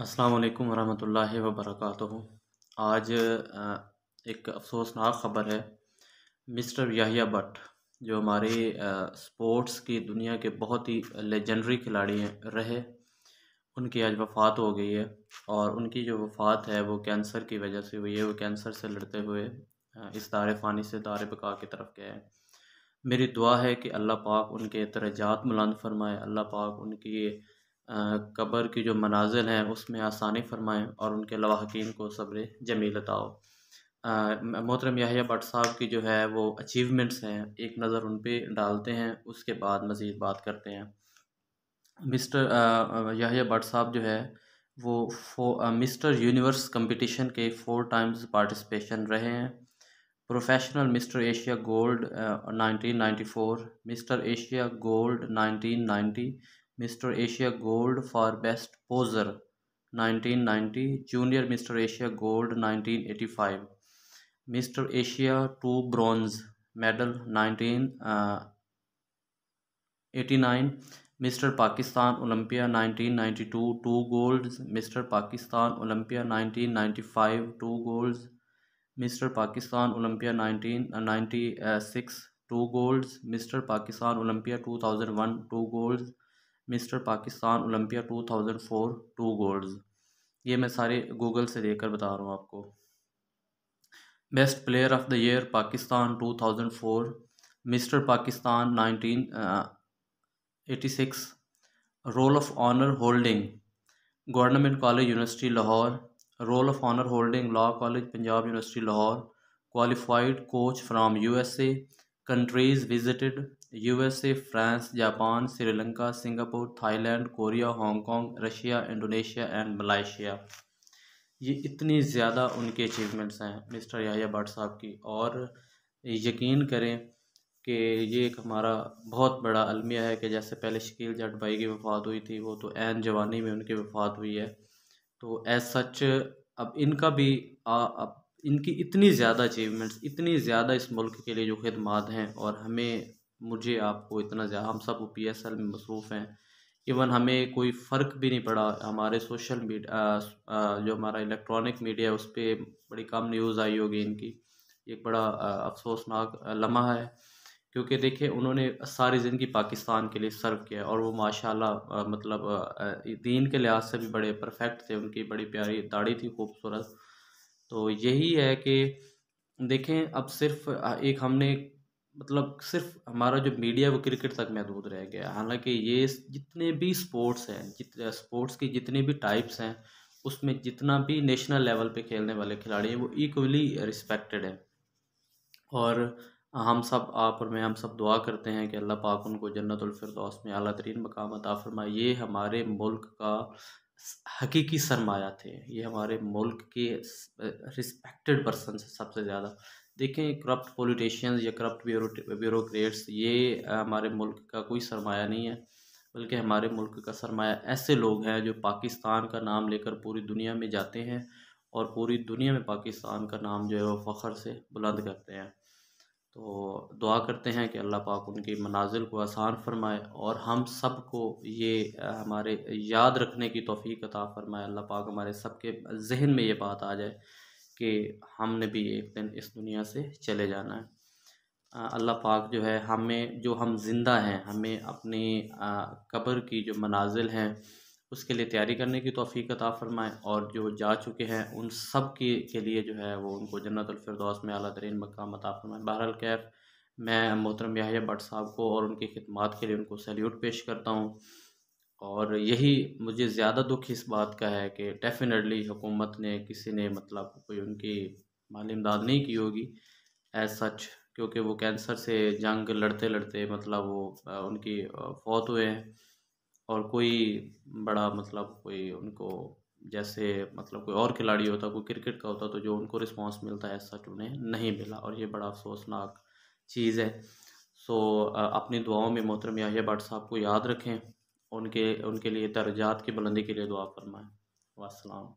अस्सलाम वालेकुम रहमतुल्लाहि व आज एक अफसोसनाक ख़बर है मिस्टर याहिया भट्ट जो हमारे स्पोर्ट्स की दुनिया के बहुत ही लेजेंडरी खिलाड़ी हैं रहे उनकी आज वफ़ात हो गई है और उनकी जो वफ़ात है वो कैंसर की वजह से हुई है वो कैंसर से लड़ते हुए इस तारे फ़ानी से दार बका की तरफ गए हैं मेरी दुआ है कि अल्लाह पाक उनके तरजात बुलंद फरमाए अल्लाह पाक उनकी कबर की जो मनाजिल हैं उसमें आसानी फरमाएँ और उनके लवाकिन को सब्र जमील अताओ मोहतरम याहिया भट्ट साहब की जो है वो अचीवमेंट्स हैं एक नज़र उन पर डालते हैं उसके बाद मज़ीद बात करते हैं मिस्टर याहिया भट्ट साहब जो है वो फो मिस्टर यूनिवर्स कंपटीशन के फोर टाइम्स पार्टिसिपेशन रहे हैं professional mister Asia gold nineteen ninety four mister Asia gold nineteen ninety mister Asia gold for best poser 1990 junior mister Asia gold 1985 mister Asia two bronze medal 1989 mister Pakistan Olympia 1992 two gold mister Pakistan Olympia 1995 two gold mister Pakistan Olympia 1996 two golds mister Pakistan Olympia 2001 two golds mister Pakistan Olympia 2004 two golds ये मैं सारे Google से कर बता रहा हूँ आपको best player of the year Pakistan 2004 mister Pakistan 1986 roll of honour holding government college university Lahore roll of honour holding law college Punjab university Lahore qualified coach from U S A countries visited USA France Japan Sri Lanka Singapore Thailand Korea Hong Kong Russia Indonesia and Malaysia ये इतनी ज़्यादा उनके achievements हैं mister याया Bhatt साहब की और यकीन करें कि ये एक हमारा बहुत बड़ा अलमिया है कि जैसे पहले शकील जट भाई की वफ़ात हुई थी वो तो एन जवानी में उनकी वफ़ात हुई है तो एज सच अब इनका भी आ, अब इनकी इतनी ज़्यादा अचीवमेंट्स इतनी ज़्यादा इस मुल्क के लिए जो खदमात हैं और हमें मुझे आपको इतना ज़्यादा हम सब पी एस एल में मसरूफ़ हैं इवन हमें कोई फ़र्क भी नहीं पड़ा हमारे सोशल मीडिया जो हमारा इलेक्ट्रॉनिक मीडिया है उस पर बड़ी कम न्यूज़ आई होगी इनकी एक बड़ा अफसोसनाक लम्हा है क्योंकि देखिए उन्होंने सारी ज़िंदगी पाकिस्तान के लिए सर्व किया और वो माशाल्लाह मतलब दीन के लिहाज से भी बड़े परफेक्ट थे उनकी बड़ी प्यारी दाढ़ी थी खूबसूरत तो यही है कि देखें अब सिर्फ एक हमने मतलब सिर्फ हमारा जो मीडिया वो क्रिकेट तक महदूद रह गया हालांकि ये जितने भी स्पोर्ट्स हैं जितने स्पोर्ट्स की जितने भी टाइप्स हैं उसमें जितना भी नेशनल लेवल पे खेलने वाले खिलाड़ी हैं वो इक्वली रिस्पेक्टेड है और हम सब आप और मैं हम सब दुआ करते हैं कि अल्लाह पाक उनको जन्नतफरदौस में अली तरीन मकाम अता फरमाए ये हमारे मुल्क का हकीकी सरमाया थे ये हमारे मुल्क के रिस्पेक्टेड पर्सन सबसे ज़्यादा देखें करप्ट पॉलिटिशियंस या करप्ट ब्यूरोट्स ब्यूरोक्रेट्स ये हमारे मुल्क का कोई सरमाया नहीं है बल्कि हमारे मुल्क का सरमाया ऐसे लोग हैं जो पाकिस्तान का नाम लेकर पूरी दुनिया में जाते हैं और पूरी दुनिया में पाकिस्तान का नाम जो है वो फ़ख्र से बुलंद करते हैं तो दुआ करते हैं कि अल्लाह पाक उनकी मनाजिल को आसान फरमाए और हम सब को ये हमारे याद रखने की तोफ़ी अता फ़रमाए अल्लाह पाक हमारे सब के जहन में ये बात आ जाए कि हमने भी एक दिन इस दुनिया से चले जाना है अल्लाह पाक जो है हमें जो हम ज़िंदा हैं हमें अपनी कब्र की जो मनाजिल हैं उसके लिए तैयारी करने की तोफ़ी अता फ़रमाएँ और जो जा चुके हैं उन सब के के लिए जो है वो उनको जन्नतफरदौस में अला तरीन मकाम अता फ़रमाएँ बहरल कैफ़ मैं मोहतरम याहिया भट्ट साहब को और उनकी खिदमत के लिए उनको सैल्यूट पेश करता हूँ और यही मुझे ज़्यादा दुख इस बात का है कि डेफिनेटली हुकूमत ने किसी ने मतलब कोई उनकी माली इमदाद नहीं की होगी एज सच क्योंकि वो कैंसर से जंग लड़ते लड़ते मतलब वो उनकी फौत हुए हैं और कोई बड़ा मतलब कोई उनको जैसे मतलब कोई और खिलाड़ी होता कोई क्रिकेट का होता तो जो उनको रिस्पांस मिलता है सच उन्हें नहीं मिला और ये बड़ा अफसोसनाक चीज़ है सो अपनी दुआओं में मोहतरम याहिया भट्ट साहब को याद रखें उनके हम्म। उनके लिए दर्जात की बुलंदी के लिए दुआ फरमाएँ वसलाम